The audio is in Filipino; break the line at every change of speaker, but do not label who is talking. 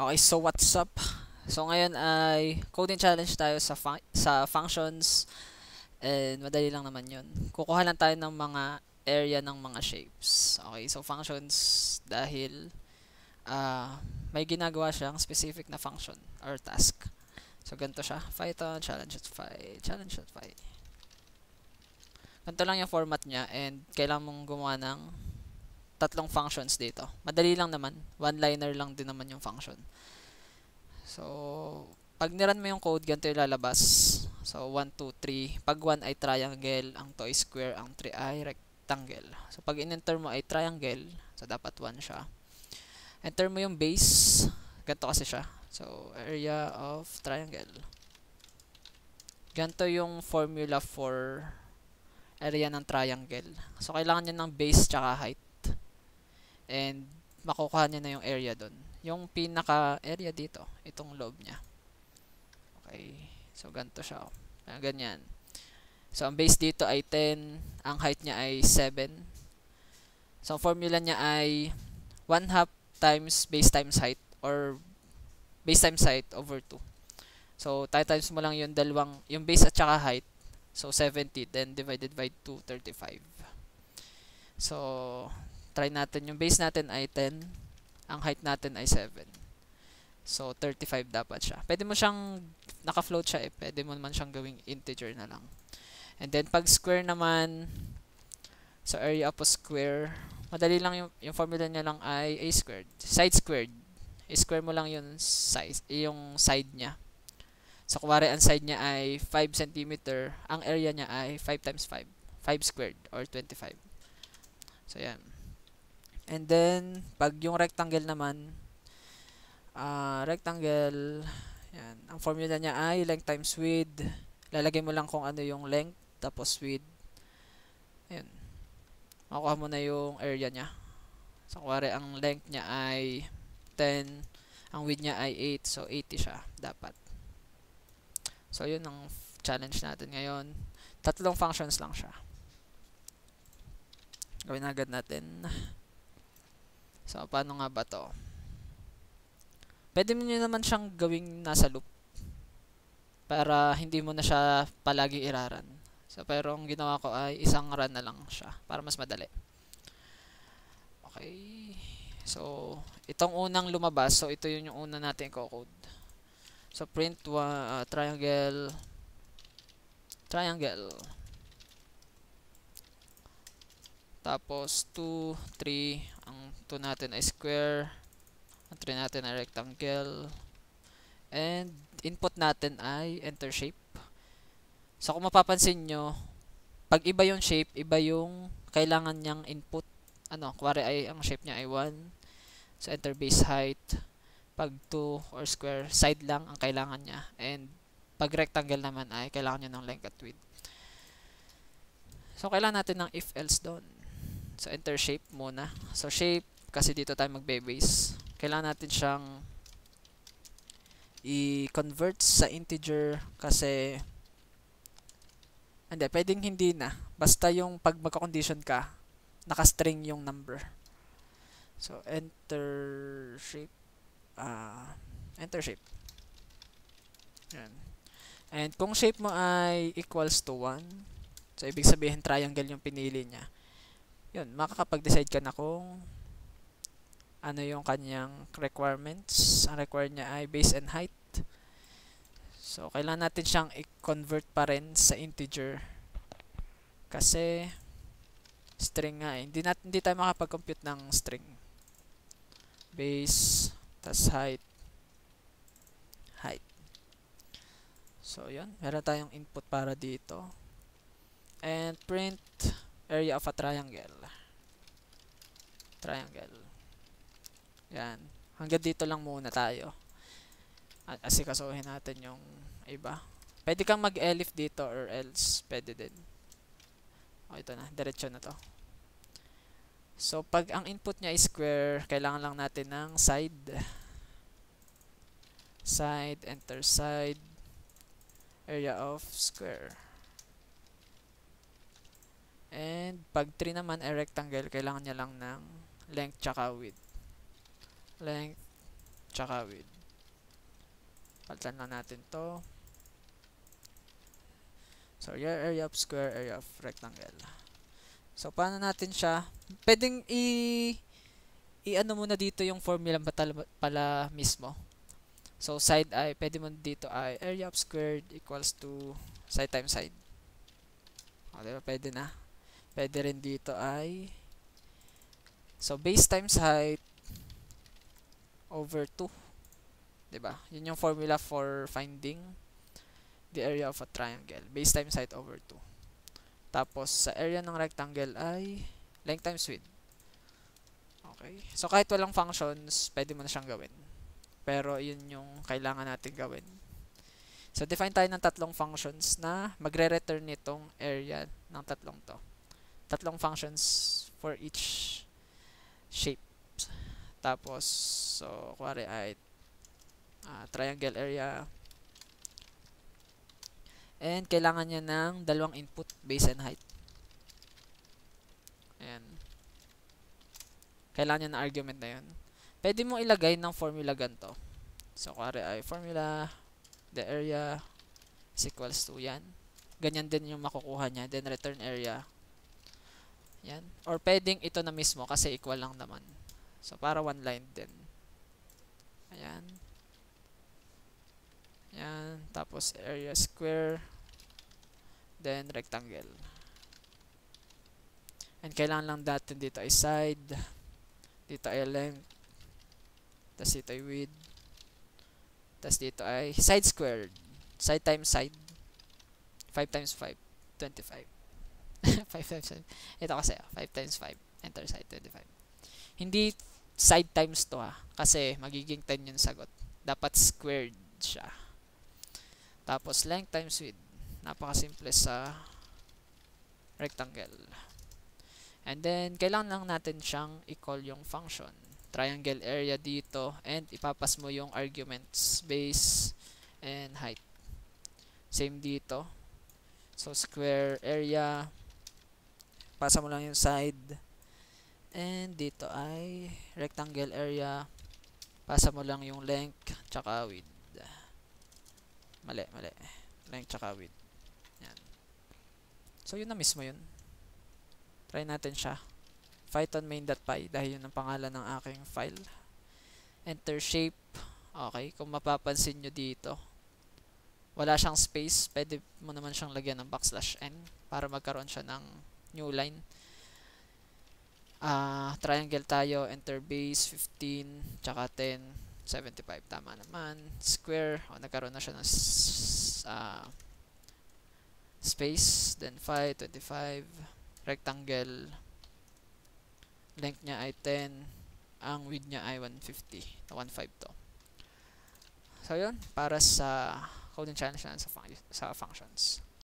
Okay, so what's up? So ngayon ay coding challenge tayo sa fun sa functions and madali lang naman 'yon. Kukuha lang tayo ng mga area ng mga shapes. Okay, so functions dahil uh, may ginagawa siyang specific na function or task. So ganito siya, Python challenge challenge.py, challenge.py. Ganito lang yung format niya and kailangan mong gumawa ng tatlong functions dito. Madali lang naman. One-liner lang din naman yung function. So, pag niran mo yung code, ganito yung lalabas. So, 1, 2, 3. Pag 1 ay triangle, ang 2 ay square, ang 3 ay rectangle. So, pag in-enter mo ay triangle, so dapat 1 siya. Enter mo yung base, ganito kasi siya. So, area of triangle. Ganito yung formula for area ng triangle. So, kailangan niya ng base tsaka height makukuha niya na yung area doon. Yung pinaka area dito, itong lobe niya. Okay. So, ganto siya. Oh. Ah, ganyan. So, ang base dito ay 10. Ang height niya ay 7. So, ang formula niya ay 1 half times base times height or base times height over 2. So, tayo times mo lang yung dalawang, yung base at saka height. So, 70. Then, divided by 2, 35. So, try natin. Yung base natin ay 10. Ang height natin ay 7. So, 35 dapat siya. Pwede mo siyang, naka-float siya eh. Pwede mo naman siyang gawing integer na lang. And then, pag square naman, so area of a square, madali lang yung, yung formula niya lang ay a squared. Side squared. I-square mo lang yung, size, yung side niya. So, kuwari, ang side niya ay 5 cm. Ang area niya ay 5 times 5. 5 squared or 25. So, yan. And then, pag yung rectangle naman, uh, rectangle, yan. Ang formula niya ay length times width. Lalagay mo lang kung ano yung length, tapos width. Ayan. Makukuha mo na yung area niya. So, kuwari, ang length niya ay 10. Ang width niya ay 8. So, 80 siya. Dapat. So, yun ang challenge natin ngayon. Tatlong functions lang siya. Gawin agad natin. So, paano nga ba to? Pwede mo naman siyang gawing nasa loop para hindi mo na siya palagi iraran. So, pero ang ginawa ko ay isang run na lang siya para mas madali. Okay. So, itong unang lumabas. So, ito yun yung una natin i-code. So, print one, uh, triangle triangle tapos 2, 3, to natin ay square, ang 3 natin ay rectangle, and input natin ay enter shape. So, kung mapapansin nyo, pag iba yung shape, iba yung kailangan niyang input. Ano, kuwari ay ang shape niya ay 1. So, enter base height. Pag 2 or square, side lang ang kailangan niya. And pag rectangle naman ay kailangan niya ng length at width. So, kailangan natin ng if-else doon. So, enter shape muna. So, shape, kasi dito tayo magbe-base. Kailangan natin siyang i-convert sa integer kasi hindi, pwedeng hindi na. Basta yung pag magka-condition ka, naka-string yung number. So, enter shape. Uh, enter shape. Yan. And kung shape mo ay equals to 1, so ibig sabihin triangle yung pinili niya yun, makakapag-decide ka na kung ano yung kanyang requirements. Ang required niya ay base and height. So, kailangan natin siyang i-convert pa rin sa integer. Kasi, string nga eh. Hindi, natin, hindi tayo makapag-compute ng string. Base, tas height, height. So, yun. Meron tayong input para dito. And print area of a triangle. Triangle. Yan. Hanggang dito lang muna tayo. Asikasuhin natin yung iba. Pwede kang mag-elif dito or else. Pwede din. O, ito na. Diretso na to. So, pag ang input niya is square, kailangan lang natin ng side. Side, enter side, area of square. And pag 3 naman ay rectangle, kailangan niya lang ng length tsaka width. Length tsaka width. Palitan lang natin to. So, your area of square, area of rectangle. So, paano natin siya? Pwedeng i- i-ano muna dito yung formula pala, pala mismo. So, side ay, pwede mo dito ay area of squared equals to side times side. O, diba? Pwede na. Pwede rin dito ay so base times height over 2. 'Di ba? 'Yun yung formula for finding the area of a triangle. Base times height over 2. Tapos sa area ng rectangle ay length times width. Okay. So kahit walang functions, pwede mo na siyang gawin. Pero yun yung kailangan natin gawin. So define tayo ng tatlong functions na magre-return nitong area ng tatlong to tatlong functions for each shape. Tapos, so, kuwari ay uh, triangle area. And, kailangan niya ng dalawang input, base and height. Ayan. Kailangan niya ng argument na yun. Pwede mo ilagay ng formula ganito. So, kuwari ay formula, the area is equals to yan. Ganyan din yung makukuha niya. Then, return area yan. Or pwedeng ito na mismo kasi equal lang naman. So, para one line din. Ayan. Ayan. Tapos, area square. Then, rectangle. And, kailangan lang natin dito ay side. Dito ay length. Tapos, dito ay width. Tapos, dito ay side squared. Side times side. 5 times 5. 25. 5 times 5. Ito kasi, 5 times 5. Enter side 25. Hindi side times to ha. Ah, kasi magiging 10 yung sagot. Dapat squared siya. Tapos length times width. Napakasimple sa rectangle. And then, kailangan lang natin siyang i-call yung function. Triangle area dito and ipapas mo yung arguments base and height. Same dito. So, square area pasa mo lang yung side and dito ay rectangle area pasa mo lang yung length tsaka width mali mali length tsaka width yan so yun na mismo yun try natin siya python main.py dahil yun ang pangalan ng aking file enter shape okay kung mapapansin nyo dito wala siyang space, pwede mo naman siyang lagyan ng backslash n para magkaroon siya ng new line. Uh, triangle tayo, enter base, 15, tsaka 10, 75, tama naman. Square, oh, nagkaroon na siya ng uh, space, then 5, 25, rectangle, length niya ay 10, ang width niya ay 150, 1.5 to. So, yun, para sa coding challenge na sa, fun sa functions.